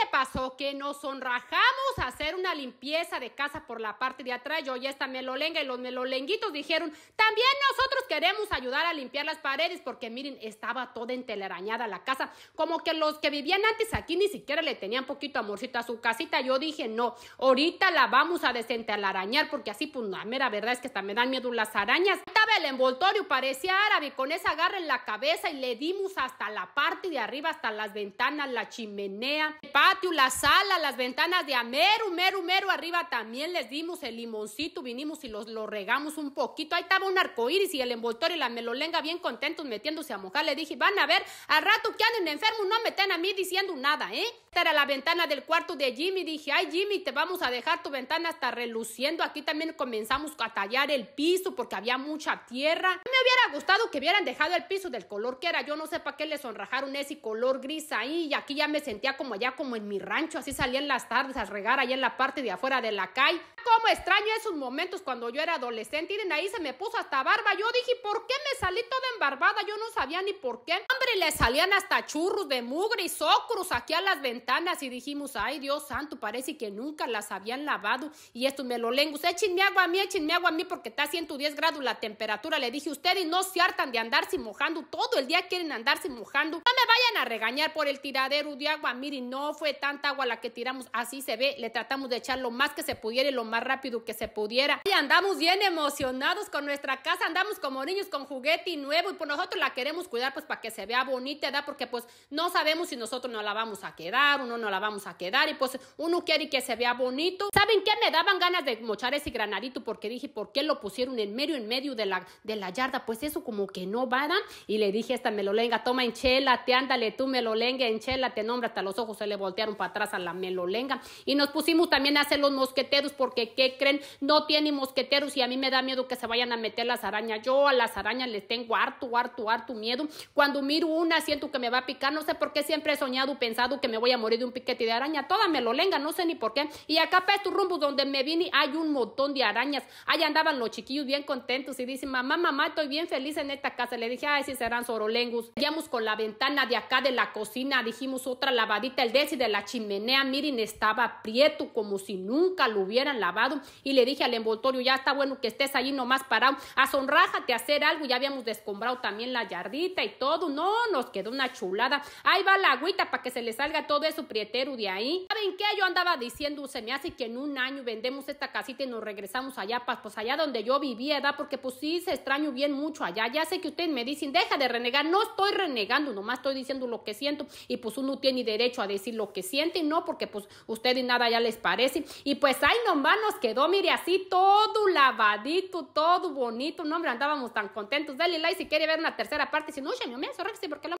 qué pasó? Que nos sonrajamos a hacer una limpieza de casa por la parte de atrás. Yo y esta melolenga y los melolenguitos dijeron, también nosotros queremos ayudar a limpiar las paredes porque miren, estaba toda entelarañada la casa. Como que los que vivían antes aquí ni siquiera le tenían poquito amorcito a su casita. Yo dije, no, ahorita la vamos a desentelarañar porque así, pues la verdad es que hasta me dan miedo las arañas. Estaba el envoltorio, parecía árabe, con esa garra en la cabeza y le dimos hasta la parte de arriba, hasta las ventanas, la chimenea la sala, las ventanas de amero, mero, mero arriba también les dimos el limoncito, vinimos y los, lo regamos un poquito. Ahí estaba un arcoíris y el envoltorio y la melolenga bien contentos metiéndose a mojar. Le dije, van a ver, al rato que anden enfermos no meten a mí diciendo nada, ¿eh? Esta era la ventana del cuarto de Jimmy. Dije, ay Jimmy, te vamos a dejar tu ventana hasta reluciendo. Aquí también comenzamos a tallar el piso porque había mucha tierra. Me hubiera gustado que hubieran dejado el piso del color que era. Yo no sé para qué le sonrajaron ese color gris ahí y aquí ya me sentía como allá como en mi rancho, así salía en las tardes a regar allá en la parte de afuera de la calle. como extraño esos momentos cuando yo era adolescente, miren ahí se me puso hasta barba. Yo dije, ¿por qué me salí toda embarbada? Yo no sabía ni por qué. Hombre, le salían hasta churros de mugre y socruz aquí a las ventanas y dijimos, ay Dios santo, parece que nunca las habían lavado y esto me estos melolengos, échenme agua a mí, échenme agua a mí porque está a 110 grados la temperatura, le dije, ustedes no se hartan de andarse mojando, todo el día quieren andarse mojando, no me vayan a regañar por el tiradero de agua, miren, no fue tanta agua la que tiramos, así se ve, le tratamos de echar lo más que se pudiera y lo más rápido que se pudiera. Y andamos bien emocionados con nuestra casa, andamos como niños con juguete nuevo y por pues nosotros la queremos cuidar pues para que se vea bonita, ¿verdad? Porque pues no sabemos si nosotros no la vamos a quedar o no nos la vamos a quedar y pues uno quiere que se vea bonito. ¿Saben qué? Me daban ganas de mochar ese granadito porque dije, ¿por qué lo pusieron en medio, en medio de la, de la yarda? Pues eso como que no va, Y le dije, esta melolenga, toma, te ándale tú, melolenga, te nombre hasta los ojos se le para atrás a la melolenga. Y nos pusimos también a hacer los mosqueteros porque, ¿qué creen? No tienen mosqueteros y a mí me da miedo que se vayan a meter las arañas. Yo a las arañas les tengo harto, harto, harto miedo. Cuando miro una siento que me va a picar. No sé por qué siempre he soñado, pensado que me voy a morir de un piquete de araña. Toda melolenga, no sé ni por qué. Y acá para estos rumbos donde me vine hay un montón de arañas. Ahí andaban los chiquillos bien contentos y dicen, mamá, mamá, estoy bien feliz en esta casa. Le dije, ay, si serán sorolengus. Llegamos con la ventana de acá de la cocina, dijimos otra lavadita, el décimo la chimenea, miren, estaba prieto como si nunca lo hubieran lavado. Y le dije al envoltorio, ya está bueno que estés allí nomás parado, asonrájate a hacer algo. Ya habíamos descombrado también la yardita y todo. No, nos quedó una chulada. Ahí va la agüita para que se le salga todo eso prietero de ahí. ¿Saben qué? Yo andaba diciendo, se me hace que en un año vendemos esta casita y nos regresamos allá, pues allá donde yo vivía, Porque pues sí, se extraño bien mucho allá. Ya sé que ustedes me dicen, deja de renegar. No estoy renegando, nomás estoy diciendo lo que siento. Y pues uno tiene derecho a decir lo que que y no porque pues usted y nada ya les parece. Y pues ahí nomás nos quedó, mire, así todo lavadito, todo bonito. No, hombre, andábamos tan contentos. Dale like si quiere ver una tercera parte. Si no, ya no me hace porque lo